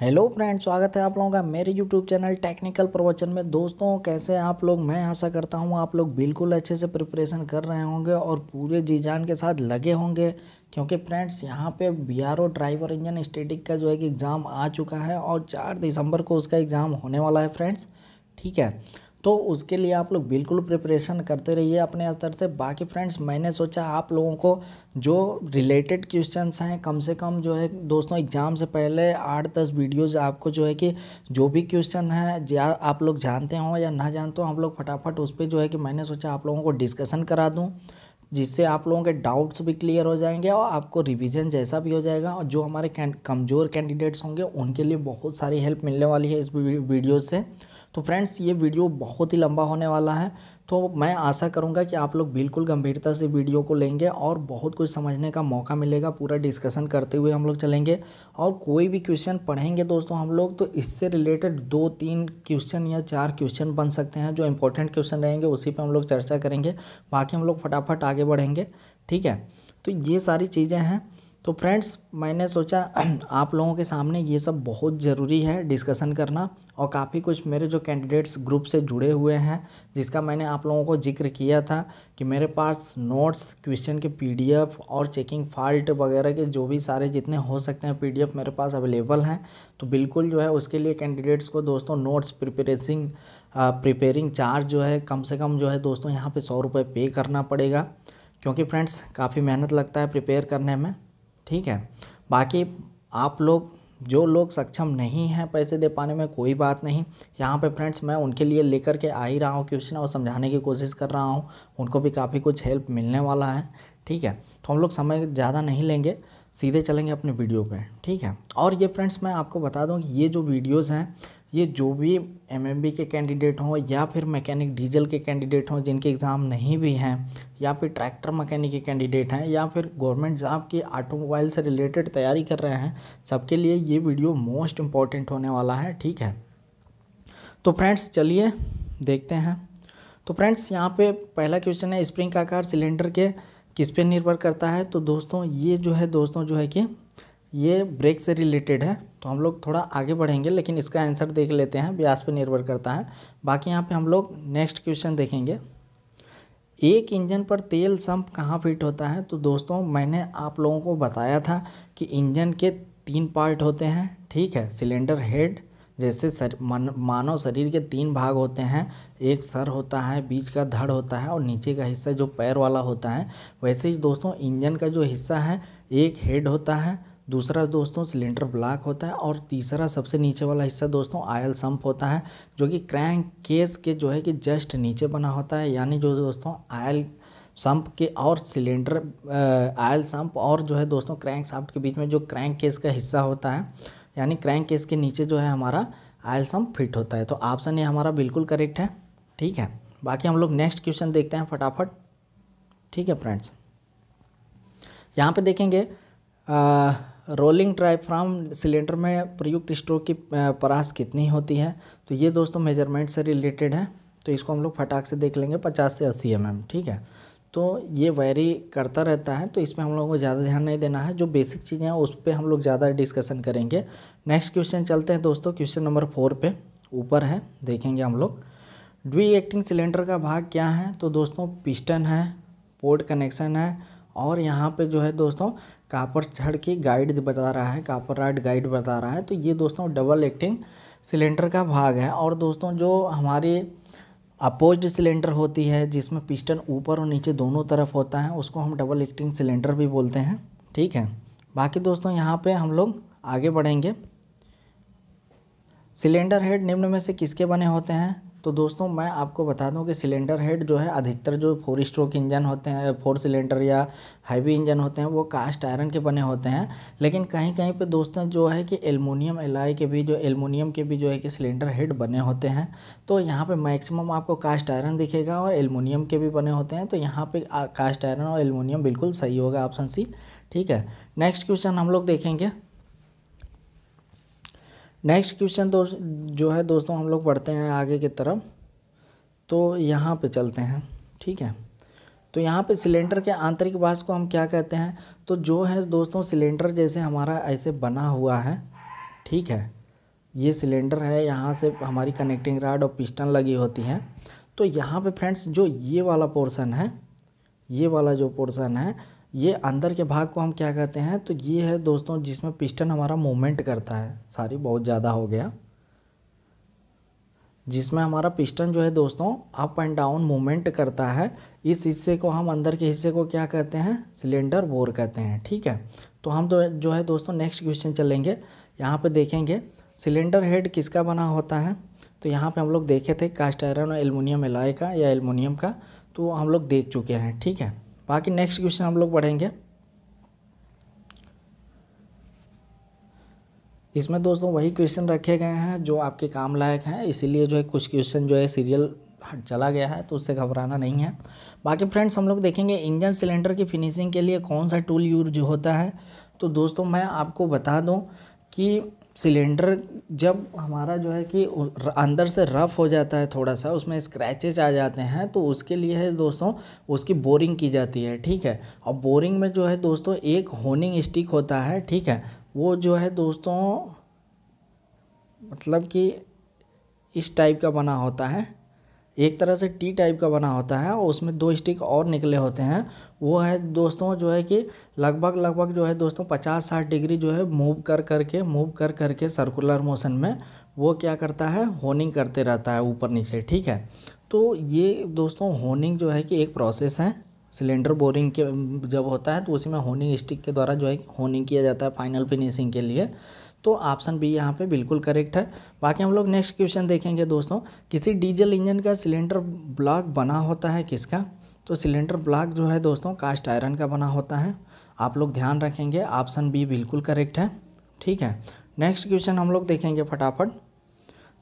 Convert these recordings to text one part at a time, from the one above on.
hello friend स्वागत है आप लोगों का मेरे यूट्यूब चैनल टेक्निकल प्रवचन में दोस्तों कैसे आप लोग मैं आशा करता हूँ आप लोग बिल्कुल अच्छे से प्रिपरेशन कर रहे होंगे और पूरे जी जान के साथ लगे होंगे क्योंकि फ्रेंड्स यहाँ पे B R O driver engine static का जो है कि एग्ज़ाम आ चुका है और चार दिसंबर को उसका एग्ज़ाम होने वाला है फ्रेंड्स ठीक है तो उसके लिए आप लोग बिल्कुल प्रिपरेशन करते रहिए अपने स्तर से बाकी फ्रेंड्स मैंने सोचा आप लोगों को जो रिलेटेड क्वेश्चंस हैं कम से कम जो है दोस्तों एग्ज़ाम से पहले आठ दस वीडियोज़ आपको जो है कि जो भी क्वेश्चन है या आप लोग जानते हों या ना जानते हो हम लोग फटाफट उस पर जो है कि मैंने सोचा आप लोगों को डिस्कसन करा दूँ जिससे आप लोगों के डाउट्स भी क्लियर हो जाएंगे और आपको रिवीजन जैसा भी हो जाएगा और जो हमारे कमज़ोर कैंडिडेट्स होंगे उनके लिए बहुत सारी हेल्प मिलने वाली है इस वीडियो से तो फ्रेंड्स ये वीडियो बहुत ही लंबा होने वाला है तो मैं आशा करूँगा कि आप लोग बिल्कुल गंभीरता से वीडियो को लेंगे और बहुत कुछ समझने का मौका मिलेगा पूरा डिस्कशन करते हुए हम लोग चलेंगे और कोई भी क्वेश्चन पढ़ेंगे दोस्तों हम लोग तो इससे रिलेटेड दो तीन क्वेश्चन या चार क्वेश्चन बन सकते हैं जो इंपॉर्टेंट क्वेश्चन रहेंगे उसी पर हम लोग चर्चा करेंगे बाकी हम लोग फटाफट आगे बढ़ेंगे ठीक है तो ये सारी चीज़ें हैं तो फ्रेंड्स मैंने सोचा आप लोगों के सामने ये सब बहुत ज़रूरी है डिस्कशन करना और काफ़ी कुछ मेरे जो कैंडिडेट्स ग्रुप से जुड़े हुए हैं जिसका मैंने आप लोगों को जिक्र किया था कि मेरे पास नोट्स क्वेश्चन के पीडीएफ और चेकिंग फाल्ट वगैरह के जो भी सारे जितने हो सकते हैं पीडीएफ मेरे पास अवेलेबल हैं तो बिल्कुल जो है उसके लिए कैंडिडेट्स को दोस्तों नोट्स प्रिपेरेसिंग प्रिपेयरिंग चार्ज जो है कम से कम जो है दोस्तों यहाँ पर सौ रुपये पे करना पड़ेगा क्योंकि फ्रेंड्स काफ़ी मेहनत लगता है प्रिपेयर करने में ठीक है बाकी आप लोग जो लोग सक्षम नहीं हैं पैसे दे पाने में कोई बात नहीं यहाँ पे फ्रेंड्स मैं उनके लिए लेकर के आ ही रहा हूँ क्वेश्चन और समझाने की कोशिश कर रहा हूँ उनको भी काफ़ी कुछ हेल्प मिलने वाला है ठीक है तो हम लोग समय ज़्यादा नहीं लेंगे सीधे चलेंगे अपने वीडियो पे ठीक है और ये फ्रेंड्स मैं आपको बता दूँ कि ये जो वीडियोज़ हैं ये जो भी एम के कैंडिडेट हों या फिर मैकेनिक डीजल के कैंडिडेट हों जिनके एग्ज़ाम नहीं भी हैं या फिर ट्रैक्टर मैकेनिक के कैंडिडेट हैं या फिर गवर्नमेंट जॉब की ऑटोमोबाइल से रिलेटेड तैयारी कर रहे हैं सबके लिए ये वीडियो मोस्ट इम्पॉर्टेंट होने वाला है ठीक है तो फ्रेंड्स चलिए देखते हैं तो फ्रेंड्स यहाँ पे पहला क्वेश्चन है स्प्रिंग का आकार सिलेंडर के किस पे निर्भर करता है तो दोस्तों ये जो है दोस्तों जो है कि ये ब्रेक से रिलेटेड है तो हम लोग थोड़ा आगे बढ़ेंगे लेकिन इसका आंसर देख लेते हैं व्यास पर निर्भर करता है बाकी यहाँ पे हम लोग नेक्स्ट क्वेश्चन देखेंगे एक इंजन पर तेल संप कहाँ फिट होता है तो दोस्तों मैंने आप लोगों को बताया था कि इंजन के तीन पार्ट होते हैं ठीक है सिलेंडर हेड जैसे सर मन, मानव शरीर के तीन भाग होते हैं एक सर होता है बीच का धड़ होता है और नीचे का हिस्सा जो पैर वाला होता है वैसे ही दोस्तों इंजन का जो हिस्सा है एक हेड होता है दूसरा दोस्तों सिलेंडर ब्लॉक होता है और तीसरा सबसे नीचे वाला हिस्सा दोस्तों आयल सम्प होता है जो कि क्रैंक केस के जो है कि जस्ट नीचे बना होता है यानी जो दोस्तों आयल सम्प के और सिलेंडर आयल सम्प और जो है दोस्तों क्रैंक साफ्ट के बीच में जो क्रैंक केस का हिस्सा होता है यानी क्रैंक केस के नीचे जो है हमारा आयल संप फिट होता है तो ऑप्शन ये हमारा बिल्कुल करेक्ट है ठीक है बाकी हम लोग नेक्स्ट क्वेश्चन देखते हैं फटाफट ठीक है फ्रेंड्स यहाँ पे देखेंगे आ, रोलिंग फ्राम सिलेंडर में प्रयुक्त स्ट्रोक की परास कितनी होती है तो ये दोस्तों मेजरमेंट से रिलेटेड है तो इसको हम लोग फटाक से देख लेंगे पचास से अस्सी एम mm, ठीक है तो ये वेरी करता रहता है तो इसमें हम लोगों को ज़्यादा ध्यान नहीं देना है जो बेसिक चीज़ें हैं उस पर हम लोग ज़्यादा डिस्कशन करेंगे नेक्स्ट क्वेश्चन चलते हैं दोस्तों क्वेश्चन नंबर फोर पे ऊपर है देखेंगे हम लोग ड्वी एक्टिंग सिलेंडर का भाग क्या है तो दोस्तों पिस्टन है पोर्ट कनेक्शन है और यहाँ पे जो है दोस्तों कापर छड़ के गाइड बता रहा है कापर राइड गाइड बता रहा है तो ये दोस्तों डबल एक्टिंग सिलेंडर का भाग है और दोस्तों जो हमारे अपोज्ड सिलेंडर होती है जिसमें पिस्टन ऊपर और नीचे दोनों तरफ होता है उसको हम डबल एक्टिंग सिलेंडर भी बोलते हैं ठीक है बाकी दोस्तों यहाँ पे हम लोग आगे बढ़ेंगे सिलेंडर हेड निम्न में से किसके बने होते हैं तो दोस्तों मैं आपको बता दूं कि सिलेंडर हेड जो है अधिकतर जो फोर स्ट्रोक इंजन होते हैं फोर सिलेंडर या हैवी इंजन होते हैं वो कास्ट आयरन के बने होते हैं लेकिन कहीं कहीं पे दोस्तों जो है कि एलमोनियम एलाई के भी जो एलमोनियम के भी जो है कि सिलेंडर हेड बने होते हैं तो यहाँ पर मैक्सिमम आपको कास्ट आयरन दिखेगा और एलमोनियम के भी बने होते हैं तो यहाँ पर कास्ट आयरन और एलमोनियम बिल्कुल सही होगा ऑप्शन सी ठीक है नेक्स्ट क्वेश्चन हम लोग देखेंगे नेक्स्ट क्वेश्चन दोस्त जो है दोस्तों हम लोग पढ़ते हैं आगे की तरफ तो यहाँ पे चलते हैं ठीक है तो यहाँ पे सिलेंडर के आंतरिक भाष को हम क्या कहते हैं तो जो है दोस्तों सिलेंडर जैसे हमारा ऐसे बना हुआ है ठीक है ये सिलेंडर है यहाँ से हमारी कनेक्टिंग राड और पिस्टन लगी होती है तो यहाँ पे फ्रेंड्स जो ये वाला पोर्शन है ये वाला जो पोर्शन है ये अंदर के भाग को हम क्या कहते हैं तो ये है दोस्तों जिसमें पिस्टन हमारा मूवमेंट करता है सारी बहुत ज़्यादा हो गया जिसमें हमारा पिस्टन जो है दोस्तों अप एंड डाउन मूवमेंट करता है इस हिस्से को हम अंदर के हिस्से को क्या कहते हैं सिलेंडर बोर कहते हैं ठीक है तो हम तो जो है दोस्तों नेक्स्ट क्वेश्चन चलेंगे यहाँ पे देखेंगे सिलेंडर हेड किसका बना होता है तो यहाँ पे हम लोग देखे थे कास्ट आयरन और एलमोनियम एलाय का या एलमोनियम का तो हम लोग देख चुके हैं ठीक है बाकी नेक्स्ट क्वेश्चन हम लोग पढ़ेंगे इसमें दोस्तों वही क्वेश्चन रखे गए हैं जो आपके काम लायक हैं इसीलिए जो है कुछ क्वेश्चन जो है सीरियल हट चला गया है तो उससे घबराना नहीं है बाकी फ्रेंड्स हम लोग देखेंगे इंजन सिलेंडर की फिनिशिंग के लिए कौन सा टूल यूज होता है तो दोस्तों मैं आपको बता दूं कि सिलेंडर जब हमारा जो है कि अंदर से रफ़ हो जाता है थोड़ा सा उसमें स्क्रैचेज आ जाते हैं तो उसके लिए है दोस्तों उसकी बोरिंग की जाती है ठीक है और बोरिंग में जो है दोस्तों एक होनिंग स्टिक होता है ठीक है वो जो है दोस्तों मतलब कि इस टाइप का बना होता है एक तरह से टी टाइप का बना होता है और उसमें दो स्टिक और निकले होते हैं वो है दोस्तों जो है कि लगभग लगभग जो है दोस्तों पचास साठ डिग्री जो है मूव कर करके मूव कर करके सर्कुलर मोशन में वो क्या करता है होनिंग करते रहता है ऊपर नीचे ठीक है तो ये दोस्तों होनिंग जो है कि एक प्रोसेस है सिलेंडर बोरिंग के जब होता है तो उसी में होनिंग स्टिक के द्वारा जो है होनिंग किया जाता है फाइनल फिनिशिंग के लिए तो ऑप्शन बी यहाँ पे बिल्कुल करेक्ट है बाकी हम लोग नेक्स्ट क्वेश्चन देखेंगे दोस्तों किसी डीजल इंजन का सिलेंडर ब्लॉक बना होता है किसका तो सिलेंडर ब्लॉक जो है दोस्तों कास्ट आयरन का बना होता है आप लोग ध्यान रखेंगे ऑप्शन बी बिल्कुल करेक्ट है ठीक है नेक्स्ट क्वेश्चन हम लोग देखेंगे फटाफट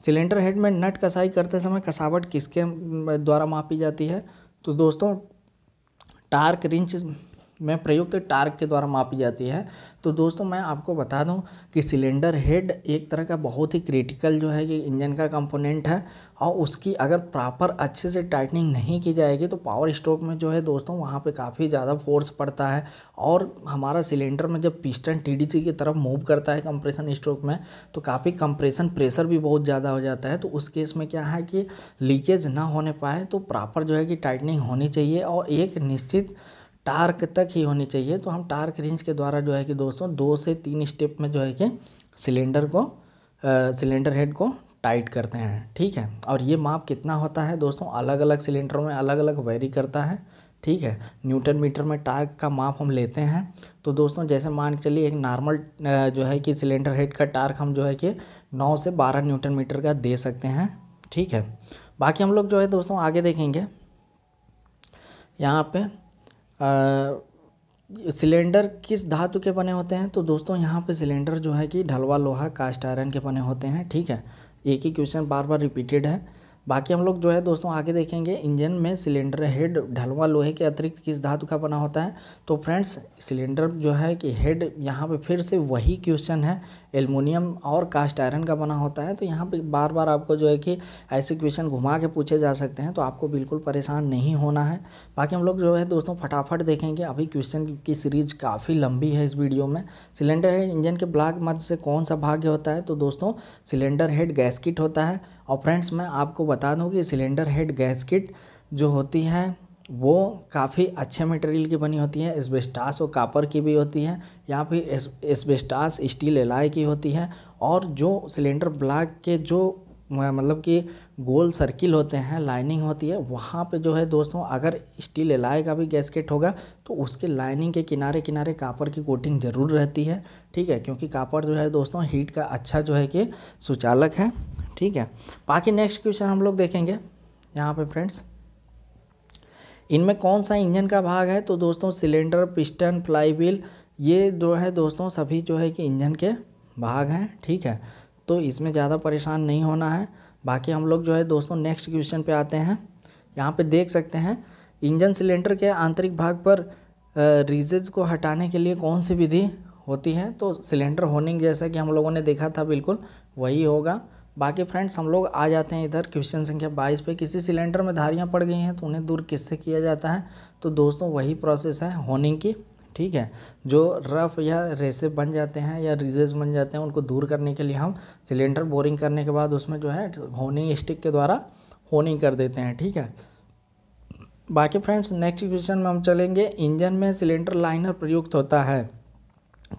सिलेंडर हेड में नट कसाई करते समय कसावट किसके द्वारा मापी जाती है तो दोस्तों टार्क रिंच में प्रयुक्त टार्क के द्वारा मापी जाती है तो दोस्तों मैं आपको बता दूं कि सिलेंडर हेड एक तरह का बहुत ही क्रिटिकल जो है कि इंजन का कंपोनेंट है और उसकी अगर प्रॉपर अच्छे से टाइटनिंग नहीं की जाएगी तो पावर स्ट्रोक में जो है दोस्तों वहाँ पे काफ़ी ज़्यादा फोर्स पड़ता है और हमारा सिलेंडर में जब पिस्टन टी की तरफ मूव करता है कंप्रेशन स्ट्रोक में तो काफ़ी कंप्रेशन प्रेशर भी बहुत ज़्यादा हो जाता है तो उस केस में क्या है कि लीकेज ना होने पाए तो प्रॉपर जो है कि टाइटनिंग होनी चाहिए और एक निश्चित टार्क तक ही होनी चाहिए तो हम टार्क रेंज के द्वारा जो है कि दोस्तों दो से तीन स्टेप में जो है कि सिलेंडर को सिलेंडर हेड को टाइट करते हैं ठीक है और ये माप कितना होता है दोस्तों अलग अलग सिलेंडरों में अलग अलग वेरी करता है ठीक है न्यूटन मीटर में टार्क का माप हम लेते हैं तो दोस्तों जैसे मान के चलिए एक नॉर्मल जो है कि सिलेंडर हेड का टार्क हम जो है कि नौ से बारह न्यूटन मीटर का दे सकते हैं ठीक है बाकी हम लोग जो है दोस्तों आगे देखेंगे यहाँ पे सिलेंडर किस धातु के बने होते हैं तो दोस्तों यहाँ पे सिलेंडर जो है कि ढलवा लोहा कास्ट आयरन के बने होते हैं ठीक है एक ही क्वेश्चन बार बार रिपीटेड है बाकी हम लोग जो है दोस्तों आगे देखेंगे इंजन में सिलेंडर हेड ढलवा लोहे के अतिरिक्त किस धातु का बना होता है तो फ्रेंड्स सिलेंडर जो है कि हेड यहाँ पे फिर से वही क्वेश्चन है एलमिनियम और कास्ट आयरन का बना होता है तो यहाँ पे बार बार आपको जो है कि ऐसे क्वेश्चन घुमा के पूछे जा सकते हैं तो आपको बिल्कुल परेशान नहीं होना है बाकी हम लोग जो है दोस्तों फटाफट देखेंगे अभी क्वेश्चन की सीरीज काफ़ी लंबी है इस वीडियो में सिलेंडर हेड इंजन के ब्लाक मध्य से कौन सा भाग्य होता है तो दोस्तों सिलेंडर हेड गैसकिट होता है और फ्रेंड्स मैं आपको बता दूं कि सिलेंडर हेड गैस किट जो होती है वो काफ़ी अच्छे मटेरियल की बनी होती है एस्बेस्टास और कापर की भी होती है या फिर एस, एस्बेस्टास स्टील एलाय की होती है और जो सिलेंडर ब्लॉक के जो मतलब कि गोल सर्किल होते हैं लाइनिंग होती है वहाँ पे जो है दोस्तों अगर स्टील एलाय का भी गैसकेट होगा तो उसके लाइनिंग के किनारे किनारे कापर की कोटिंग ज़रूर रहती है ठीक है क्योंकि कापर जो है दोस्तों हीट का अच्छा जो है कि सुचालक है ठीक है बाकी नेक्स्ट क्वेश्चन हम लोग देखेंगे यहाँ पे फ्रेंड्स इनमें कौन सा इंजन का भाग है तो दोस्तों सिलेंडर पिस्टन फ्लाई व्हील ये जो है दोस्तों सभी जो है कि इंजन के भाग हैं ठीक है तो इसमें ज़्यादा परेशान नहीं होना है बाकी हम लोग जो है दोस्तों नेक्स्ट क्वेश्चन पे आते हैं यहाँ पे देख सकते हैं इंजन सिलेंडर के आंतरिक भाग पर रीजेज को हटाने के लिए कौन सी विधि होती है तो सिलेंडर होनिंग जैसा कि हम लोगों ने देखा था बिल्कुल वही होगा बाकी फ्रेंड्स हम लोग आ जाते हैं इधर क्वेश्चन संख्या बाईस पे किसी सिलेंडर में धारियाँ पड़ गई हैं तो उन्हें दूर किससे किया जाता है तो दोस्तों वही प्रोसेस है होनिंग की ठीक है जो रफ या रेसे बन जाते हैं या रिजेस बन जाते हैं उनको दूर करने के लिए हम सिलेंडर बोरिंग करने के बाद उसमें जो है होनिंग स्टिक के द्वारा होनिंग कर देते हैं ठीक है बाकी फ्रेंड्स नेक्स्ट क्वेश्चन में हम चलेंगे इंजन में सिलेंडर लाइनर प्रयुक्त होता है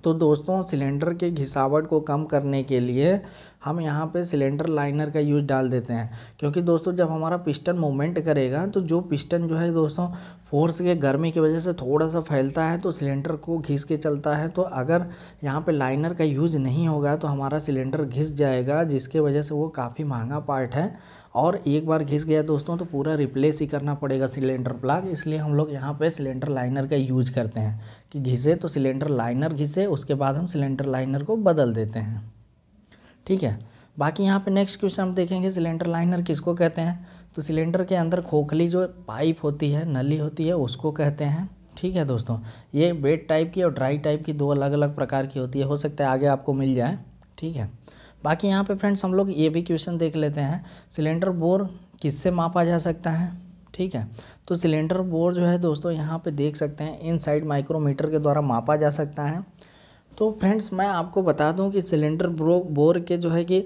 तो दोस्तों सिलेंडर के घिसावट को कम करने के लिए हम यहाँ पे सिलेंडर लाइनर का यूज़ डाल देते हैं क्योंकि दोस्तों जब हमारा पिस्टन मूवमेंट करेगा तो जो पिस्टन जो है दोस्तों फोर्स के गर्मी की वजह से थोड़ा सा फैलता है तो सिलेंडर को घिस के चलता है तो अगर यहाँ पे लाइनर का यूज़ नहीं होगा तो हमारा सिलेंडर घिस जाएगा जिसके वजह से वो काफ़ी महंगा पार्ट है और एक बार घिस गया दोस्तों तो पूरा रिप्लेस ही करना पड़ेगा सिलेंडर प्लाग इसलिए हम लोग यहाँ पे सिलेंडर लाइनर का यूज करते हैं कि घिसे तो सिलेंडर लाइनर घिसे उसके बाद हम सिलेंडर लाइनर को बदल देते हैं ठीक है बाकी यहाँ पे नेक्स्ट क्वेश्चन हम देखेंगे सिलेंडर लाइनर किसको कहते हैं तो सिलेंडर के अंदर खोखली जो पाइप होती है नली होती है उसको कहते हैं ठीक है दोस्तों ये वेट टाइप की और ड्राई टाइप की दो अलग अलग प्रकार की होती है हो सकता है आगे आपको मिल जाए ठीक है बाकी यहाँ पे फ्रेंड्स हम लोग ये भी क्वेश्चन देख लेते हैं सिलेंडर बोर किससे मापा जा सकता है ठीक है तो सिलेंडर बोर जो है दोस्तों यहाँ पे देख सकते हैं इनसाइड माइक्रोमीटर के द्वारा मापा जा सकता है तो फ्रेंड्स मैं आपको बता दूँ कि सिलेंडर बोर के जो है कि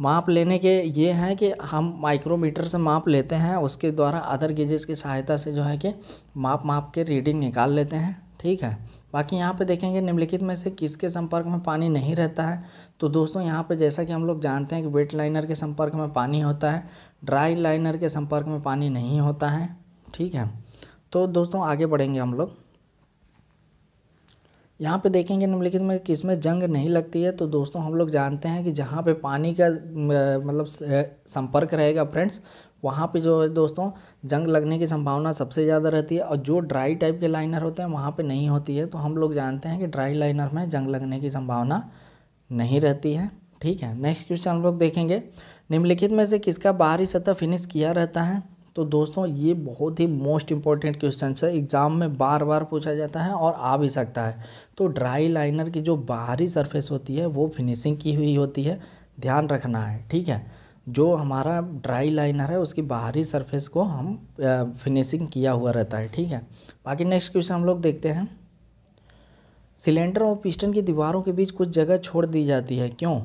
माप लेने के ये हैं कि हम माइक्रोमीटर से माप लेते हैं उसके द्वारा अदर गेजेस की सहायता से जो है कि माप माप के रीडिंग निकाल लेते हैं ठीक है बाकी यहाँ पे देखेंगे निम्नलिखित में से किसके संपर्क में पानी नहीं रहता है तो दोस्तों यहाँ पे जैसा कि हम लोग जानते हैं कि वेट लाइनर के संपर्क में पानी होता है ड्राई लाइनर के संपर्क में पानी नहीं होता है ठीक है तो दोस्तों आगे बढ़ेंगे हम लोग यहाँ पे देखेंगे निम्नलिखित में किस में जंग नहीं लगती है तो दोस्तों हम लोग जानते हैं कि जहाँ पे पानी का मतलब संपर्क रहेगा फ्रेंड्स वहाँ पे जो है दोस्तों जंग लगने की संभावना सबसे ज़्यादा रहती है और जो ड्राई टाइप के लाइनर होते हैं वहाँ पे नहीं होती है तो हम लोग जानते हैं कि ड्राई लाइनर में जंग लगने की संभावना नहीं रहती है ठीक है नेक्स्ट क्वेश्चन हम लोग देखेंगे निम्नलिखित में से किसका बाहरी सतह फिनिश किया रहता है तो दोस्तों ये बहुत ही मोस्ट इंपॉर्टेंट क्वेश्चन है एग्ज़ाम में बार बार पूछा जाता है और आ भी सकता है तो ड्राई लाइनर की जो बाहरी सरफेस होती है वो फिनिशिंग की हुई होती है ध्यान रखना है ठीक है जो हमारा ड्राई लाइनर है उसकी बाहरी सरफेस को हम फिनिशिंग किया हुआ रहता है ठीक है बाकी नेक्स्ट क्वेश्चन हम लोग देखते हैं सिलेंडर और पिस्टन की दीवारों के बीच कुछ जगह छोड़ दी जाती है क्यों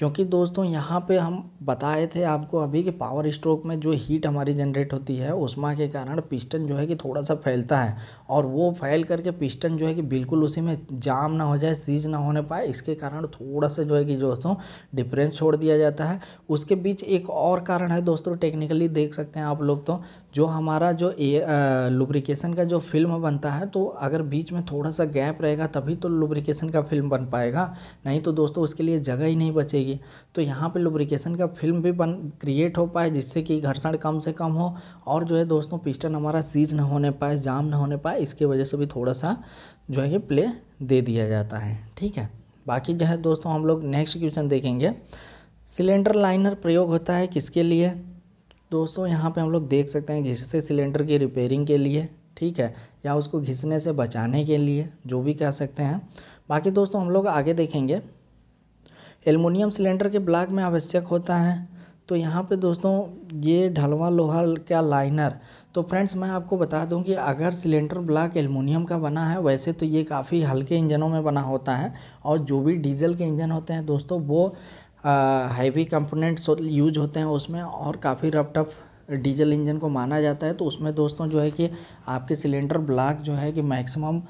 क्योंकि दोस्तों यहाँ पे हम बताए थे आपको अभी कि पावर स्ट्रोक में जो हीट हमारी जनरेट होती है उसमा के कारण पिस्टन जो है कि थोड़ा सा फैलता है और वो फैल करके पिस्टन जो है कि बिल्कुल उसी में जाम ना हो जाए सीज ना होने पाए इसके कारण थोड़ा सा जो है कि दोस्तों डिफरेंस छोड़ दिया जाता है उसके बीच एक और कारण है दोस्तों टेक्निकली देख सकते हैं आप लोग तो जो हमारा जो ए लुब्रिकेशन का जो फिल्म बनता है तो अगर बीच में थोड़ा सा गैप रहेगा तभी तो लुब्रिकेशन का फिल्म बन पाएगा नहीं तो दोस्तों उसके लिए जगह ही नहीं बचेगी तो यहाँ पे लुब्रिकेशन का फिल्म भी बन क्रिएट हो पाए जिससे कि घर्षण कम से कम हो और जो है दोस्तों पिस्टन हमारा सीज ना होने पाए जाम ना होने पाए इसकी वजह से भी थोड़ा सा जो है प्ले दे दिया जाता है ठीक है बाकी जो है दोस्तों हम लोग नेक्स्ट क्वेश्चन देखेंगे सिलेंडर लाइनर प्रयोग होता है किसके लिए दोस्तों यहाँ पे हम लोग देख सकते हैं घिससे सिलेंडर की रिपेयरिंग के लिए ठीक है या उसको घिसने से बचाने के लिए जो भी कह सकते हैं बाकी दोस्तों हम लोग आगे देखेंगे एलमोनियम सिलेंडर के ब्लॉक में आवश्यक होता है तो यहाँ पे दोस्तों ये ढलवा लोहा क्या लाइनर तो फ्रेंड्स मैं आपको बता दूं कि अगर सिलेंडर ब्लॉक एलमोनियम का बना है वैसे तो ये काफ़ी हल्के इंजनों में बना होता है और जो भी डीजल के इंजन होते हैं दोस्तों वो हैवी कंपोनेंट्स यूज होते हैं उसमें और काफ़ी रफ टफ डीजल इंजन को माना जाता है तो उसमें दोस्तों जो है कि आपके सिलेंडर ब्लॉक जो है कि मैक्सिमम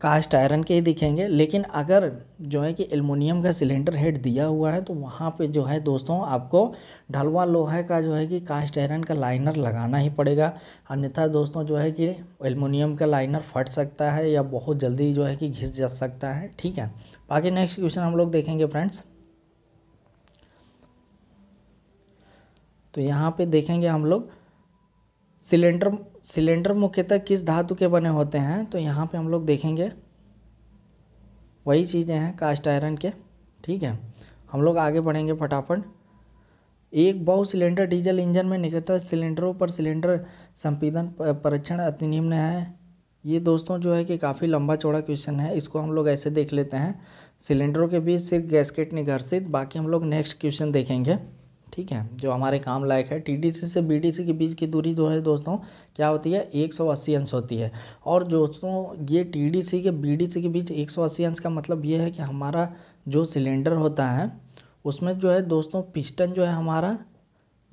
कास्ट आयरन के ही दिखेंगे लेकिन अगर जो है कि एलमोनियम का सिलेंडर हेड दिया हुआ है तो वहाँ पे जो है दोस्तों आपको ढलवा लोहे का जो है कि कास्ट आयरन का लाइनर लगाना ही पड़ेगा अन्यथा दोस्तों जो है कि एलमोनियम का लाइनर फट सकता है या बहुत जल्दी जो है कि घिस जा सकता है ठीक है बाकी नेक्स्ट क्वेश्चन हम लोग देखेंगे फ्रेंड्स तो यहाँ पे देखेंगे हम लोग सिलेंडर सिलेंडर मुख्यतः किस धातु के बने होते हैं तो यहाँ पे हम लोग देखेंगे वही चीज़ें हैं कास्ट आयरन के ठीक है हम लोग आगे बढ़ेंगे फटाफट एक बहु सिलेंडर डीजल इंजन में निकलता सिलेंडरों पर सिलेंडर संपीड़न परीक्षण अति निम्न है ये दोस्तों जो है कि काफ़ी लंबा चौड़ा क्वेश्चन है इसको हम लोग ऐसे देख लेते हैं सिलेंडरों के बीच सिर्फ गैसकेट निघर्षित बाकी हम लोग नेक्स्ट क्वेश्चन देखेंगे ठीक है जो हमारे काम लायक है टीडीसी से सी के बीच की दूरी जो है दोस्तों क्या होती है 180 अंश होती है और दोस्तों ये टीडीसी के बीडीसी के बीच 180 अंश का मतलब ये है कि हमारा जो सिलेंडर होता है उसमें जो है दोस्तों पिस्टन जो है हमारा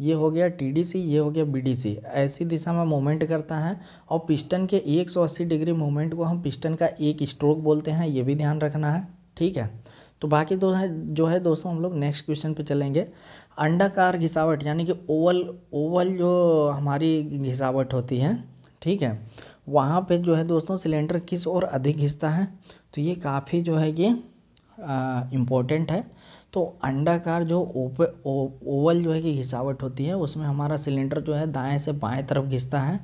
ये हो गया टीडीसी ये हो गया बीडीसी ऐसी दिशा में मूवमेंट करता है और पिस्टन के 180 डिग्री मूवमेंट को हम पिस्टन का एक स्ट्रोक बोलते हैं ये भी ध्यान रखना है ठीक है तो बाकी दो है जो है दोस्तों हम लोग नेक्स्ट क्वेश्चन पे चलेंगे अंडाकार घिसावट यानी कि ओवल ओवल जो हमारी घिसावट होती है ठीक है वहाँ पे जो है दोस्तों सिलेंडर किस और अधिक घिसता है तो ये काफ़ी जो है कि इम्पोर्टेंट है तो अंडाकार जो ओप ओवल जो है कि घिसावट होती है उसमें हमारा सिलेंडर जो है दाएं से बाएं तरफ घिसता है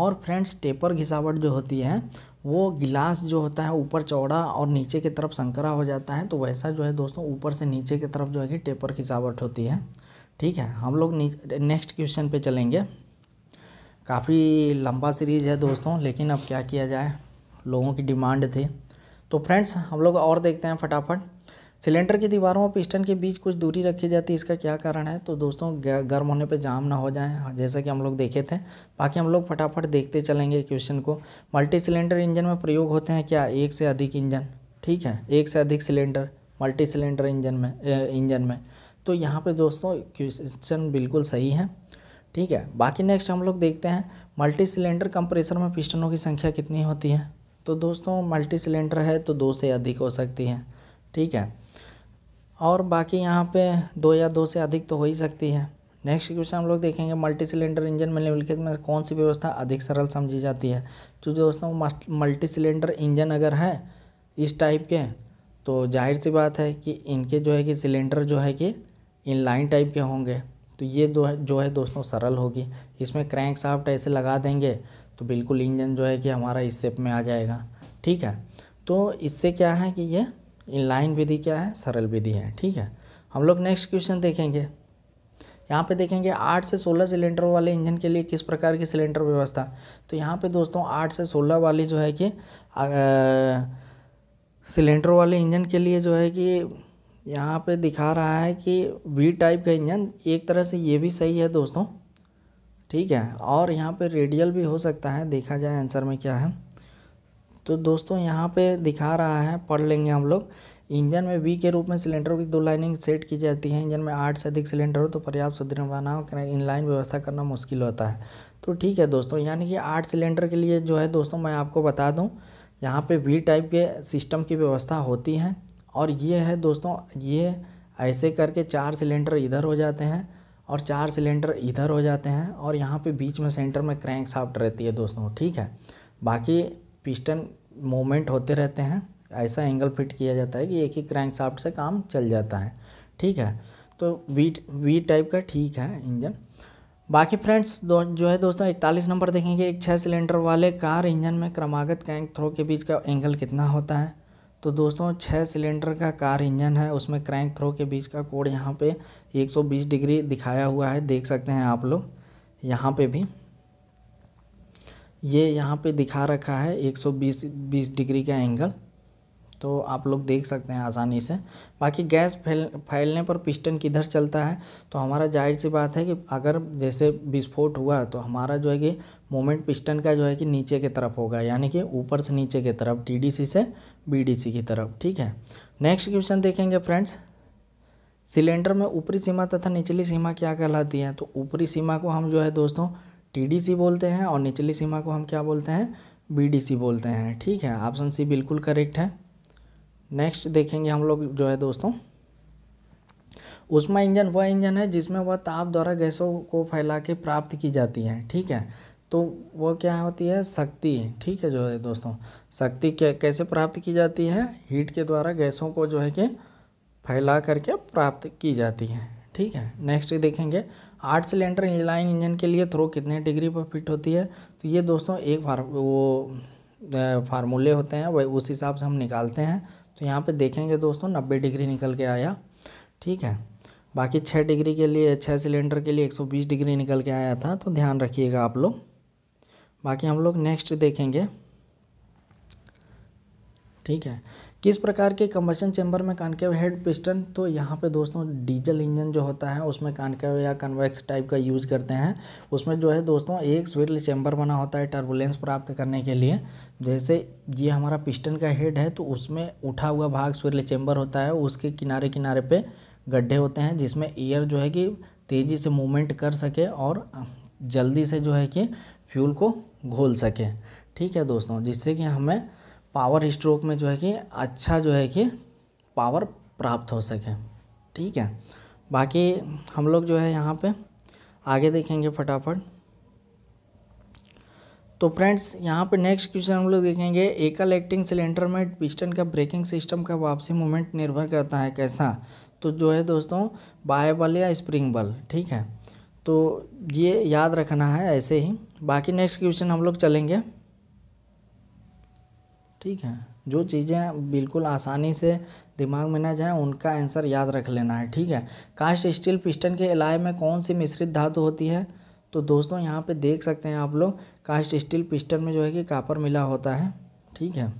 और फ्रेंड्स टेपर घिसावट जो होती है वो गिलास जो होता है ऊपर चौड़ा और नीचे की तरफ संकरा हो जाता है तो वैसा जो है दोस्तों ऊपर से नीचे की तरफ जो है कि टेपर खिसावट होती है ठीक है हम लोग नेक्स्ट क्वेश्चन पे चलेंगे काफ़ी लंबा सीरीज है दोस्तों लेकिन अब क्या किया जाए लोगों की डिमांड थी तो फ्रेंड्स हम लोग और देखते हैं फटाफट सिलेंडर की दीवारों और पिस्टन के बीच कुछ दूरी रखी जाती है इसका क्या कारण है तो दोस्तों गर्म होने पे जाम ना हो जाए हाँ, जैसा कि हम लोग देखे थे बाकी हम लोग फटाफट देखते चलेंगे क्वेश्चन को मल्टी सिलेंडर इंजन में प्रयोग होते हैं क्या एक से अधिक इंजन ठीक है एक से अधिक सिलेंडर मल्टी सिलेंडर इंजन में इंजन में तो यहाँ पर दोस्तों क्वेश्चन बिल्कुल सही है ठीक है बाकी नेक्स्ट हम लोग देखते हैं मल्टी सिलेंडर कंप्रेसर में पिस्टनों की संख्या कितनी होती है तो दोस्तों मल्टी सिलेंडर है तो दो से अधिक हो सकती है ठीक है और बाकी यहाँ पे दो या दो से अधिक तो हो ही सकती है नेक्स्ट क्वेश्चन हम लोग देखेंगे मल्टी सिलेंडर इंजन में निम्नलिखित में कौन सी व्यवस्था अधिक सरल समझी जाती है तो दोस्तों मल्टी सिलेंडर इंजन अगर है इस टाइप के तो जाहिर सी बात है कि इनके जो है कि सिलेंडर जो है कि इन लाइन टाइप के होंगे तो ये जो है जो है दोस्तों सरल होगी इसमें क्रैंक साफ्ट ऐसे लगा देंगे तो बिल्कुल इंजन जो है कि हमारा इस शेप में आ जाएगा ठीक है तो इससे क्या है कि ये इनलाइन विधि क्या है सरल विधि है ठीक है हम लोग नेक्स्ट क्वेश्चन देखेंगे यहाँ पे देखेंगे आठ से सोलह सिलेंडर वाले इंजन के लिए किस प्रकार की सिलेंडर व्यवस्था तो यहाँ पे दोस्तों आठ से सोलह वाली जो है कि सिलेंडर वाले इंजन के लिए जो है कि यहाँ पे दिखा रहा है कि वी टाइप का इंजन एक तरह से ये भी सही है दोस्तों ठीक है और यहाँ पे रेडियल भी हो सकता है देखा जाए आंसर में क्या है तो दोस्तों यहाँ पे दिखा रहा है पढ़ लेंगे हम लोग इंजन में वी के रूप में सिलेंडरों की दो लाइनिंग सेट की जाती है इंजन में आठ से अधिक सिलेंडर हो तो पर्याप्त सुदृढ़ बनाओ इनलाइन व्यवस्था करना मुश्किल होता है तो ठीक है दोस्तों यानी कि आठ सिलेंडर के लिए जो है दोस्तों मैं आपको बता दूँ यहाँ पर वी टाइप के सिस्टम की व्यवस्था होती है और ये है दोस्तों ये ऐसे करके चार सिलेंडर इधर हो जाते हैं और चार सिलेंडर इधर हो जाते हैं और यहाँ पे बीच में सेंटर में क्रैंक साफ्ट रहती है दोस्तों ठीक है बाकी पिस्टन मूवमेंट होते रहते हैं ऐसा एंगल फिट किया जाता है कि एक ही क्रैंक साफ्ट से काम चल जाता है ठीक है तो वी वी टाइप का ठीक है इंजन बाकी फ्रेंड्स दो जो है दोस्तों इकतालीस नंबर देखेंगे एक छः सिलेंडर वाले कार इंजन में क्रमागत क्रैंक थ्रो के बीच का एंगल कितना होता है तो दोस्तों छः सिलेंडर का कार इंजन है उसमें क्रैंक थ्रो के बीच का कोड यहाँ पे 120 डिग्री दिखाया हुआ है देख सकते हैं आप लोग यहाँ पे भी ये यहाँ पे दिखा रखा है 120 20 डिग्री का एंगल तो आप लोग देख सकते हैं आसानी से बाकी गैस फैल फैलने पर पिस्टन किधर चलता है तो हमारा जाहिर सी बात है कि अगर जैसे विस्फोट हुआ तो हमारा जो है कि मोमेंट पिस्टन का जो है कि नीचे की तरफ होगा यानी कि ऊपर से नीचे की तरफ टीडीसी से बीडीसी की तरफ ठीक है नेक्स्ट क्वेश्चन देखेंगे फ्रेंड्स सिलेंडर में ऊपरी सीमा तथा निचली सीमा क्या कहलाती है तो ऊपरी सीमा को हम जो है दोस्तों टी बोलते हैं और निचली सीमा को हम क्या बोलते हैं बी बोलते हैं ठीक है ऑप्शन सी बिल्कुल करेक्ट है नेक्स्ट देखेंगे हम लोग जो है दोस्तों उष्मा इंजन वह इंजन है जिसमें वह ताप द्वारा गैसों को फैला के प्राप्त की जाती है ठीक है तो वह क्या होती है शक्ति ठीक है जो है दोस्तों शक्ति कैसे प्राप्त की जाती है हीट के द्वारा गैसों को जो है कि फैला करके प्राप्त की जाती है ठीक है नेक्स्ट देखेंगे आठ सिलेंडर इनलाइन इंजन के लिए थ्रो कितने डिग्री पर फिट होती है तो ये दोस्तों एक फार वो फार्मूले होते हैं वह उस हिसाब से हम निकालते हैं तो यहाँ पे देखेंगे दोस्तों नब्बे डिग्री निकल के आया ठीक है बाकी छः डिग्री के लिए छः सिलेंडर के लिए एक सौ बीस डिग्री निकल के आया था तो ध्यान रखिएगा आप लोग बाकी हम लोग नेक्स्ट देखेंगे ठीक है किस प्रकार के कंबशन चेंबर में कानकेव हेड पिस्टन तो यहाँ पे दोस्तों डीजल इंजन जो होता है उसमें कानकेव या कन्वेक्स टाइप का यूज़ करते हैं उसमें जो है दोस्तों एक स्विडल चैम्बर बना होता है टर्बुलेंस प्राप्त करने के लिए जैसे ये हमारा पिस्टन का हेड है तो उसमें उठा हुआ भाग स्विडल चैम्बर होता है उसके किनारे किनारे पर गड्ढे होते हैं जिसमें एयर जो है कि तेज़ी से मूवमेंट कर सके और जल्दी से जो है कि फ्यूल को घोल सके ठीक है दोस्तों जिससे कि हमें पावर स्ट्रोक में जो है कि अच्छा जो है कि पावर प्राप्त हो सके ठीक है बाकी हम लोग जो है यहाँ पे आगे देखेंगे फटाफट तो फ्रेंड्स यहाँ पे नेक्स्ट क्वेश्चन हम लोग देखेंगे एकल एक्टिंग सिलेंडर में पिस्टन का ब्रेकिंग सिस्टम का वापसी मोमेंट निर्भर करता है कैसा तो जो है दोस्तों बाय बल या स्प्रिंग बल ठीक है तो ये याद रखना है ऐसे ही बाकी नेक्स्ट क्वेश्चन हम लोग चलेंगे ठीक है जो चीज़ें बिल्कुल आसानी से दिमाग में ना जाएं उनका आंसर याद रख लेना है ठीक है कास्ट स्टील पिस्टन के अलाय में कौन सी मिश्रित धातु होती है तो दोस्तों यहाँ पे देख सकते हैं आप लोग कास्ट स्टील पिस्टन में जो है कि कापर मिला होता है ठीक है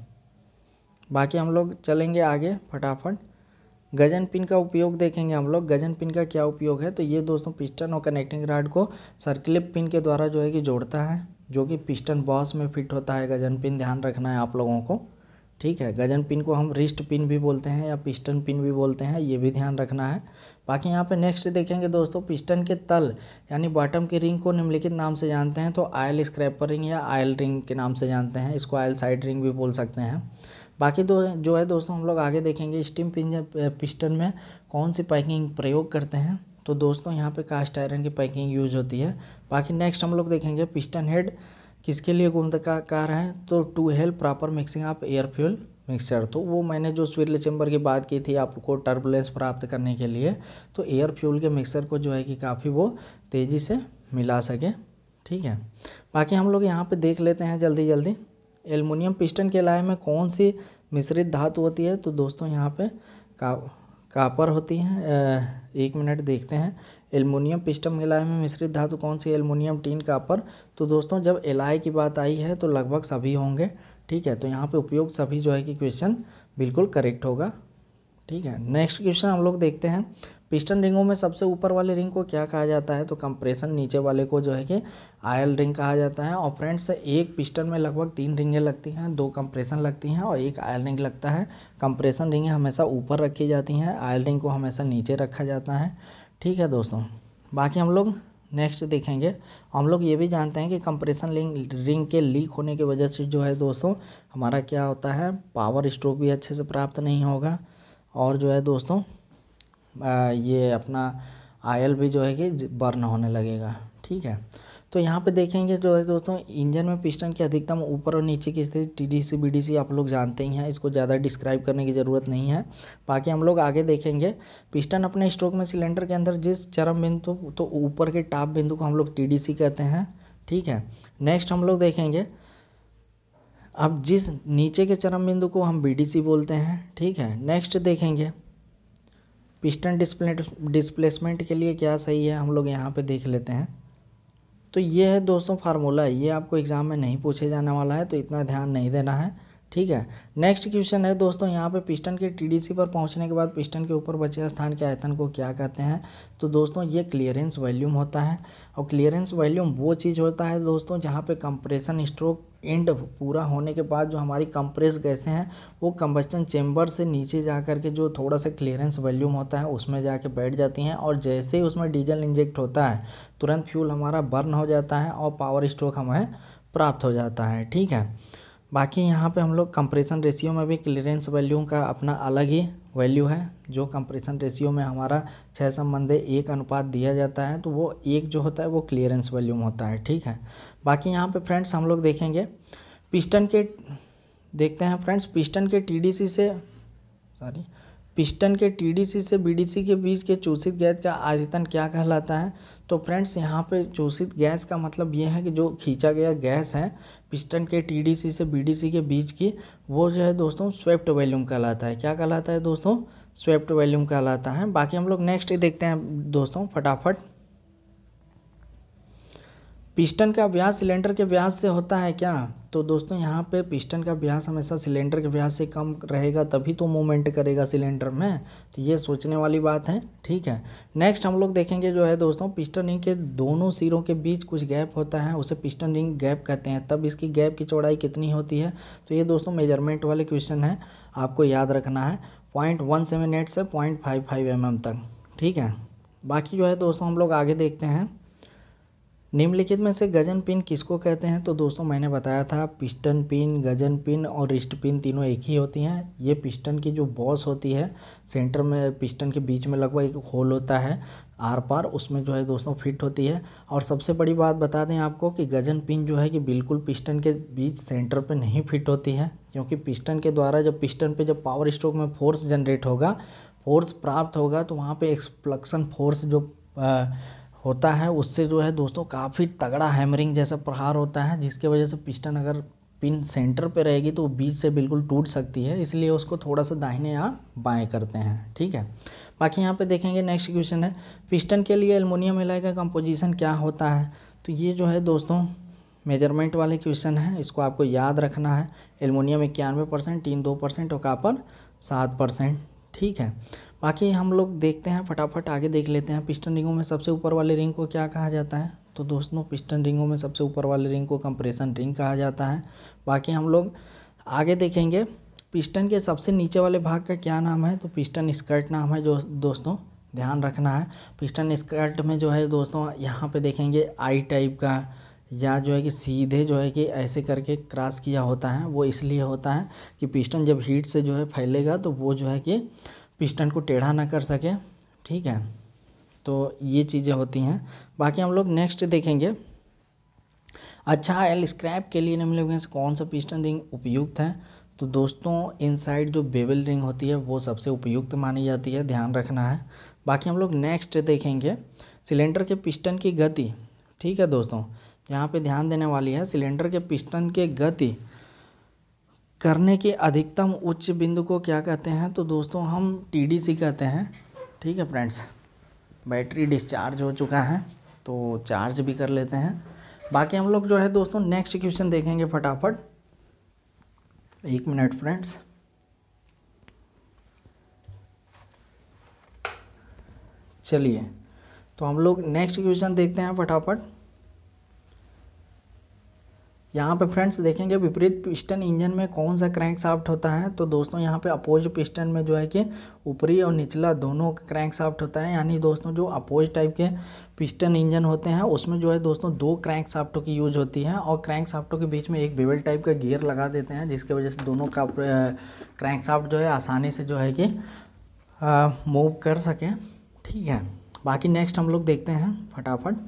बाकी हम लोग चलेंगे आगे फटाफट गजन पिन का उपयोग देखेंगे हम लोग गजन पिन का क्या उपयोग है तो ये दोस्तों पिस्टन और कनेक्टिंग राड को सर्किलिप पिन के द्वारा जो है कि जोड़ता है जो कि पिस्टन बॉस में फिट होता है गजन पिन ध्यान रखना है आप लोगों को ठीक है गजन पिन को हम रिस्ट पिन भी बोलते हैं या पिस्टन पिन भी बोलते हैं ये भी ध्यान रखना है बाकी यहाँ पे नेक्स्ट देखेंगे दोस्तों पिस्टन के तल यानी बॉटम के रिंग को निम्नलिखित नाम से जानते हैं तो आयल स्क्रैपर रिंग या आयल रिंग के नाम से जानते हैं इसको आयल साइड रिंग भी बोल सकते हैं बाकी दो जो है दोस्तों हम लोग आगे देखेंगे स्टीम पिंजन पिस्टन में कौन सी पैकिंग प्रयोग करते हैं तो दोस्तों यहाँ पे कास्ट आयरन की पैकिंग यूज होती है बाकी नेक्स्ट हम लोग देखेंगे पिस्टन हेड किसके लिए कार है तो to help proper mixing of air fuel mixture तो वो मैंने जो स्वीरले चैम्बर की बात की थी आपको टर्बुलेंस प्राप्त करने के लिए तो एयर फ्यूल के मिक्सर को जो है कि काफ़ी वो तेज़ी से मिला सके ठीक है बाकी हम लोग यहाँ पे देख लेते हैं जल्दी जल्दी एलमिनियम पिस्टन के लाए में कौन सी मिश्रित धातु होती है तो दोस्तों यहाँ पे का कापर होती हैं एक मिनट देखते हैं एलमिनियम पिस्टम एलाय में मिश्रित धातु कौन सी एलमिनियम टीन कापर तो दोस्तों जब एलाय की बात आई है तो लगभग सभी होंगे ठीक है तो यहाँ पे उपयोग सभी जो है कि क्वेश्चन बिल्कुल करेक्ट होगा ठीक है नेक्स्ट क्वेश्चन हम लोग देखते हैं पिस्टन रिंगों में सबसे ऊपर वाले रिंग को क्या कहा जाता है तो कंप्रेशन नीचे वाले को जो है कि आयल रिंग कहा जाता है और फ्रेंड्स एक पिस्टन में लगभग तीन रिंगें लगती हैं दो कंप्रेशन लगती हैं और एक आयल रिंग लगता है कंप्रेशन रिंगें हमेशा ऊपर रखी जाती हैं आयल रिंग को हमेशा नीचे रखा जाता है ठीक है दोस्तों बाकी हम लोग नेक्स्ट देखेंगे हम लोग ये भी जानते हैं कि कंप्रेशन लिंग रिंग के लीक होने की वजह से जो है दोस्तों हमारा क्या होता है पावर स्ट्रोक भी अच्छे से प्राप्त नहीं होगा और जो है दोस्तों ये अपना आयल भी जो है कि बर्न होने लगेगा ठीक है तो यहाँ पे देखेंगे जो है दोस्तों इंजन में पिस्टन की अधिकतम ऊपर और नीचे की स्थिति T D C B D C आप लोग जानते ही हैं इसको ज़्यादा डिस्क्राइब करने की ज़रूरत नहीं है बाकी हम लोग आगे देखेंगे पिस्टन अपने स्ट्रोक में सिलेंडर के अंदर जिस चरम बिंदु तो ऊपर के टाप बिंदु को हम लोग टी डी सी कहते हैं ठीक है नेक्स्ट हम लोग देखेंगे अब जिस नीचे के चरम बिंदु को हम बी डी सी बोलते हैं ठीक है नेक्स्ट देखेंगे पिस्टन डिस्प्ले डिस्प्लेसमेंट के लिए क्या सही है हम लोग यहाँ पे देख लेते हैं तो ये है दोस्तों फार्मूला ये आपको एग्ज़ाम में नहीं पूछे जाने वाला है तो इतना ध्यान नहीं देना है ठीक है नेक्स्ट क्वेश्चन है दोस्तों यहाँ पे पिस्टन के टीडीसी पर पहुँचने के बाद पिस्टन के ऊपर बचे स्थान के आयतन को क्या कहते हैं तो दोस्तों ये क्लियरेंस वॉल्यूम होता है और क्लियरेंस वॉल्यूम वो चीज़ होता है दोस्तों जहाँ पे कंप्रेशन स्ट्रोक एंड पूरा होने के बाद जो हमारी कंप्रेस गैसें हैं वो कंबस्टन चेम्बर से नीचे जा कर के जो थोड़ा सा क्लियरेंस वॉल्यूम होता है उसमें जा बैठ जाती हैं और जैसे ही उसमें डीजल इंजेक्ट होता है तुरंत फ्यूल हमारा बर्न हो जाता है और पावर स्ट्रोक हमें प्राप्त हो जाता है ठीक है बाकी यहाँ पे हम लोग कंप्रेशन रेशियो में भी क्लियरेंस वैल्यू का अपना अलग ही वैल्यू है जो कंप्रेशन रेशियो में हमारा छः संबंध एक अनुपात दिया जाता है तो वो एक जो होता है वो क्लियरेंस वॉल्यूम होता है ठीक है बाकी यहाँ पे फ्रेंड्स हम लोग देखेंगे पिस्टन के देखते हैं फ्रेंड्स पिस्टन के टीडीसी से सॉरी पिस्टन के टीडीसी से बीडीसी के बीच के चूसित गैद का आयतन क्या कहलाता है तो फ्रेंड्स यहाँ पे चूसित गैस का मतलब ये है कि जो खींचा गया गैस है पिस्टन के टीडीसी से बीडीसी के बीच की वो जो है दोस्तों स्वेप्ट वॉल्यूम कहलाता है क्या कहलाता है दोस्तों स्वेप्ट वैल्यूम कहलाता है बाकी हम लोग नेक्स्ट देखते हैं दोस्तों फटाफट पिस्टन का व्यास सिलेंडर के व्यास से होता है क्या तो दोस्तों यहाँ पे पिस्टन का व्यास हमेशा सिलेंडर के व्यास से कम रहेगा तभी तो मूवमेंट करेगा सिलेंडर में तो ये सोचने वाली बात है ठीक है नेक्स्ट हम लोग देखेंगे जो है दोस्तों पिस्टन रिंग के दोनों सिरों के बीच कुछ गैप होता है उसे पिस्टन रिंग गैप कहते हैं तब इसकी गैप की चौड़ाई कितनी होती है तो ये दोस्तों मेजरमेंट वाले क्वेश्चन है आपको याद रखना है पॉइंट वन सेवन एट से point five five M M तक ठीक है बाकी जो है दोस्तों हम लोग आगे देखते हैं निम्नलिखित में से गजन पिन किसको कहते हैं तो दोस्तों मैंने बताया था पिस्टन पिन गजन पिन और रिस्ट पिन तीनों एक ही होती हैं ये पिस्टन की जो बॉस होती है सेंटर में पिस्टन के बीच में लगभग एक होल होता है आर पार उसमें जो है दोस्तों फिट होती है और सबसे बड़ी बात बता दें आपको कि गजन पिन जो है कि बिल्कुल पिस्टन के बीच सेंटर पर नहीं फिट होती है क्योंकि पिस्टन के द्वारा जब पिस्टन पर जब पावर स्ट्रोक में फोर्स जनरेट होगा फोर्स प्राप्त होगा तो वहाँ पर एक्सप्लक्शन फोर्स जो आ, होता है उससे जो है दोस्तों काफ़ी तगड़ा हैमरिंग जैसा प्रहार होता है जिसके वजह से पिस्टन अगर पिन सेंटर पे रहेगी तो बीच से बिल्कुल टूट सकती है इसलिए उसको थोड़ा सा दाहिने या बाएं करते हैं ठीक है बाकी यहाँ पे देखेंगे नेक्स्ट क्वेश्चन है पिस्टन के लिए एलमोनियम एलाई का कंपोजिशन क्या होता है तो ये जो है दोस्तों मेजरमेंट वाले क्वेश्चन है इसको आपको याद रखना है एलमोनियम इक्यानवे परसेंट तीन दो परसेंट और कापर सात परसेंट ठीक है बाकी हम लोग देखते हैं फटाफट आगे देख लेते हैं पिस्टन रिंगों में सबसे ऊपर वाले रिंग को क्या कहा जाता है तो दोस्तों पिस्टन रिंगों में सबसे ऊपर वाले रिंग को कंप्रेशन रिंग कहा जाता है बाकी हम लोग आगे देखेंगे पिस्टन के सबसे नीचे वाले भाग का क्या नाम है तो पिस्टन स्कर्ट नाम है जो दोस्तों ध्यान रखना है पिस्टन स्कर्ट में जो है दोस्तों यहाँ पे देखेंगे आई टाइप का या जो है कि सीधे जो है कि ऐसे करके क्रॉस किया होता है वो इसलिए होता है कि पिस्टन जब हीट से जो है फैलेगा तो वो जो है कि पिस्टन को टेढ़ा ना कर सके ठीक है तो ये चीज़ें होती हैं बाकी हम लोग नेक्स्ट देखेंगे अच्छा एल स्क्रैप के लिए हम लोग कौन सा पिस्टन रिंग उपयुक्त है तो दोस्तों इनसाइड जो बेबल रिंग होती है वो सबसे उपयुक्त मानी जाती है ध्यान रखना है बाकी हम लोग नेक्स्ट देखेंगे सिलेंडर के पिस्टन की गति ठीक है दोस्तों यहाँ पे ध्यान देने वाली है सिलेंडर के पिस्टन के गति करने के अधिकतम उच्च बिंदु को क्या कहते हैं तो दोस्तों हम टीडीसी कहते हैं ठीक है फ्रेंड्स बैटरी डिस्चार्ज हो चुका है तो चार्ज भी कर लेते हैं बाकी हम लोग जो है दोस्तों नेक्स्ट क्वेश्चन देखेंगे फटाफट एक मिनट फ्रेंड्स चलिए तो हम लोग नेक्स्ट क्वेश्चन देखते हैं फटाफट यहाँ पे फ्रेंड्स देखेंगे विपरीत पिस्टन इंजन में कौन सा क्रैंक साफ्ट होता है तो दोस्तों यहाँ पे अपोज पिस्टन में जो है कि ऊपरी और निचला दोनों क्रैंक साफ्ट होता है यानी दोस्तों जो अपोज टाइप के पिस्टन इंजन होते हैं उसमें जो है दोस्तों दो क्रैंक साफ्टों की यूज होती है और क्रैंक साफ्टों के बीच में एक बेवल टाइप का गियर लगा देते हैं जिसकी वजह से दोनों का क्रैंक साफ्ट जो है आसानी से जो है कि मूव कर सकें ठीक है बाकी नेक्स्ट हम लोग देखते हैं फटाफट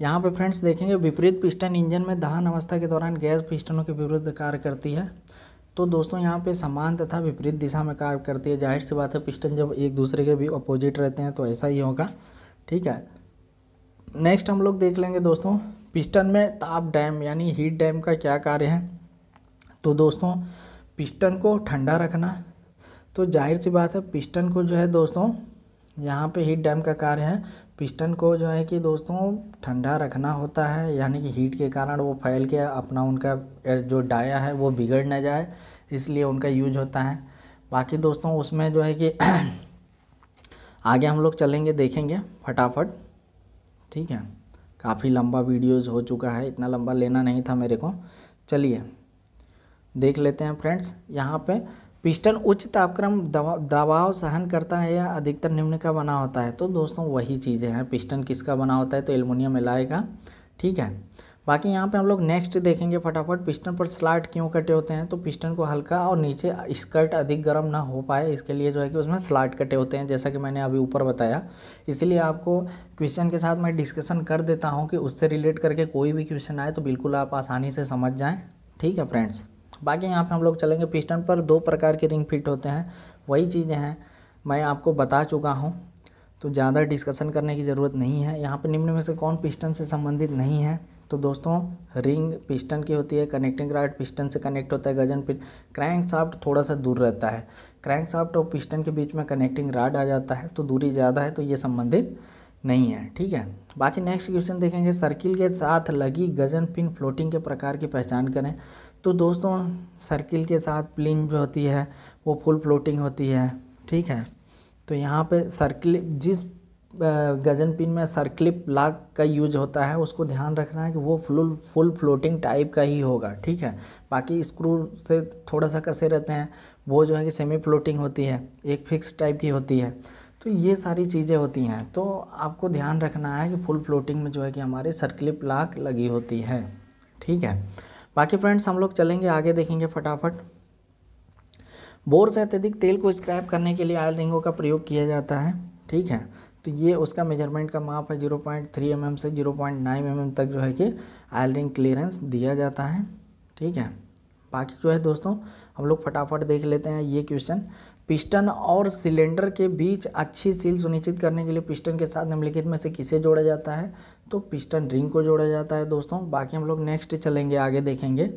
यहाँ पे फ्रेंड्स देखेंगे विपरीत पिस्टन इंजन में दहन अवस्था के दौरान गैस पिस्टनों के विरुद्ध कार्य करती है तो दोस्तों यहाँ पे समान तथा विपरीत दिशा में कार्य करती है जाहिर सी बात है पिस्टन जब एक दूसरे के भी अपोजिट रहते हैं तो ऐसा ही होगा ठीक है नेक्स्ट हम लोग देख लेंगे दोस्तों पिस्टन में ताप डैम यानी हीट डैम का क्या कार्य है तो दोस्तों पिस्टन को ठंडा रखना तो जाहिर सी बात है पिस्टन को जो है दोस्तों यहाँ पे हीट डैम का कार्य है पिस्टन को जो है कि दोस्तों ठंडा रखना होता है यानी कि हीट के कारण वो फैल के अपना उनका जो डाया है वो बिगड़ ना जाए इसलिए उनका यूज होता है बाकी दोस्तों उसमें जो है कि आगे हम लोग चलेंगे देखेंगे फटाफट ठीक है काफ़ी लंबा वीडियोज़ हो चुका है इतना लंबा लेना नहीं था मेरे को चलिए देख लेते हैं फ्रेंड्स यहाँ पर पिस्टन उच्च तापक्रम दबाव सहन करता है या अधिकतर निम्न का बना होता है तो दोस्तों वही चीज़ें हैं पिस्टन किसका बना होता है तो एलमोनियम एलाय का ठीक है बाकी यहाँ पे हम लोग नेक्स्ट देखेंगे फटाफट पिस्टन पर स्लाट क्यों कटे होते हैं तो पिस्टन को हल्का और नीचे स्कर्ट अधिक गर्म ना हो पाए इसके लिए जो है कि उसमें स्लाट कटे होते हैं जैसा कि मैंने अभी ऊपर बताया इसीलिए आपको क्वेश्चन के साथ मैं डिस्कशन कर देता हूँ कि उससे रिलेट करके कोई भी क्वेश्चन आए तो बिल्कुल आप आसानी से समझ जाएँ ठीक है फ्रेंड्स बाकी यहाँ पे हम लोग चलेंगे पिस्टन पर दो प्रकार के रिंग फिट होते हैं वही चीज़ें हैं मैं आपको बता चुका हूँ तो ज़्यादा डिस्कशन करने की ज़रूरत नहीं है यहाँ पर निम्न में से कौन पिस्टन से संबंधित नहीं है तो दोस्तों रिंग पिस्टन की होती है कनेक्टिंग राइट पिस्टन से कनेक्ट होता है गजन पिन क्रैंक साफ्ट थोड़ा सा दूर रहता है क्रैंक साफ्ट और पिस्टन के बीच में कनेक्टिंग राड आ जाता है तो दूरी ज़्यादा है तो ये संबंधित नहीं है ठीक है बाकी नेक्स्ट क्वेश्चन देखेंगे सर्किल के साथ लगी गजन पिन फ्लोटिंग के प्रकार की पहचान करें तो दोस्तों सर्किल के साथ प्लिन जो होती है वो फुल फ्लोटिंग होती है ठीक है तो यहाँ पे सर्किल जिस गजन पिन में सर्किलिप लाग का यूज होता है उसको ध्यान रखना है कि वो फुल फुल फ्लोटिंग टाइप का ही होगा ठीक है बाकी स्क्रू से थोड़ा सा कसे रहते हैं वो जो है कि सेमी फ्लोटिंग होती है एक फिक्स टाइप की होती है तो ये सारी चीज़ें होती हैं तो आपको ध्यान रखना है कि फुल फ्लोटिंग में जो है कि हमारे सर्कली प्लाक लगी होती है ठीक है बाकी फ्रेंड्स हम लोग चलेंगे आगे देखेंगे फटाफट बोर से अत्यधिक तेल को स्क्रैप करने के लिए आयल रिंगों का प्रयोग किया जाता है ठीक है तो ये उसका मेजरमेंट का माप है zero point three M M से zero point nine M M तक जो है कि आयल रिंग क्लियरेंस दिया जाता है ठीक है बाकी जो है दोस्तों हम लोग फटाफट देख लेते हैं ये क्वेश्चन पिस्टन और सिलेंडर के बीच अच्छी सील सुनिश्चित करने के लिए पिस्टन के साथ निम्नलिखित में से किसे जोड़ा जाता है तो पिस्टन रिंग को जोड़ा जाता है दोस्तों बाकी हम लोग नेक्स्ट चलेंगे आगे देखेंगे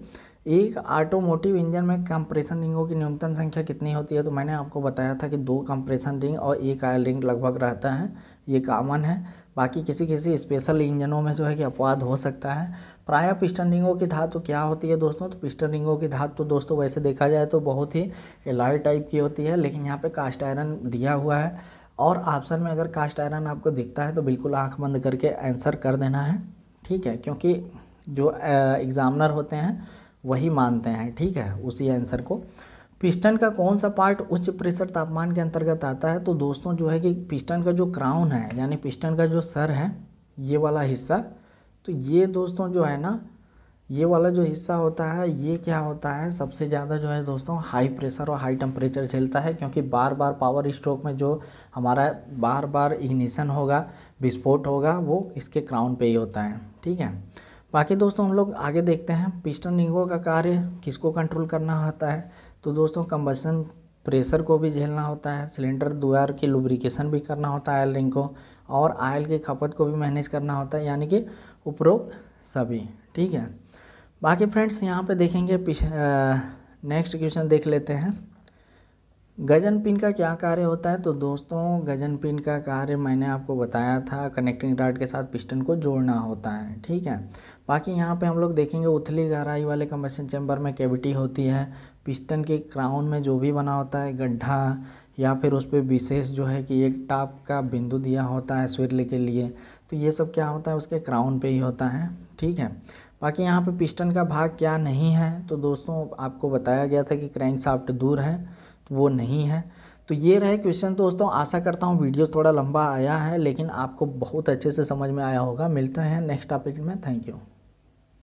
एक ऑटोमोटिव इंजन में कंप्रेशन रिंगों की न्यूनतम संख्या कितनी होती है तो मैंने आपको बताया था कि दो कंप्रेशन रिंग और एक आयल रिंग लगभग रहता है ये कॉमन है बाकी किसी किसी स्पेशल इंजनों में जो है कि अपवाद हो सकता है प्रायः पिस्टन रिंगों की धातु तो क्या होती है दोस्तों तो पिस्टन रिंगों की धातु तो दोस्तों वैसे देखा जाए तो बहुत ही एलॉय टाइप की होती है लेकिन यहाँ पर कास्ट आयरन दिया हुआ है और ऑप्शन में अगर कास्ट आयरन आपको दिखता है तो बिल्कुल आँख बंद करके आंसर कर देना है ठीक है क्योंकि जो एग्ज़ामनर होते हैं वही मानते हैं ठीक है उसी आंसर को पिस्टन का कौन सा पार्ट उच्च प्रेशर तापमान के अंतर्गत आता है तो दोस्तों जो है कि पिस्टन का जो क्राउन है यानी पिस्टन का जो सर है ये वाला हिस्सा तो ये दोस्तों जो है ना ये वाला जो हिस्सा होता है ये क्या होता है सबसे ज़्यादा जो है दोस्तों हाई प्रेशर और हाई टेम्परेचर झेलता है क्योंकि बार बार पावर स्ट्रोक में जो हमारा बार बार इग्निशन होगा विस्फोट होगा वो इसके क्राउन पे ही होता है ठीक है बाकी दोस्तों हम लोग आगे देखते हैं पिस्टन रिंगों का कार्य किसको कंट्रोल करना होता है तो दोस्तों कंबसन प्रेशर को भी झेलना होता है सिलेंडर द्वार की लुब्रिकेशन भी करना होता है आयल रिंग को और आयल की खपत को भी मैनेज करना होता है यानी कि उपरोक्त सभी ठीक है बाकी फ्रेंड्स यहाँ पे देखेंगे नेक्स्ट क्वेश्चन देख लेते हैं गजन पिन का क्या कार्य होता है तो दोस्तों गजन पिन का कार्य मैंने आपको बताया था कनेक्टिंग रॉड के साथ पिस्टन को जोड़ना होता है ठीक है बाकी यहाँ पे हम लोग देखेंगे उथली गहराई वाले कम्बेशन चैम्बर में कैविटी होती है पिस्टन के क्राउन में जो भी बना होता है गड्ढा या फिर उस पर विशेष जो है कि एक टाप का बिंदु दिया होता है स्विरल के लिए तो ये सब क्या होता है उसके क्राउन पे ही होता है ठीक है बाकी यहाँ पे पिस्टन का भाग क्या नहीं है तो दोस्तों आपको बताया गया था कि क्रैंक साफ्ट दूर है तो वो नहीं है तो ये रहे क्वेश्चन दोस्तों आशा करता हूँ वीडियो थोड़ा लंबा आया है लेकिन आपको बहुत अच्छे से समझ में आया होगा मिलते हैं नेक्स्ट टॉपिक में थैंक यू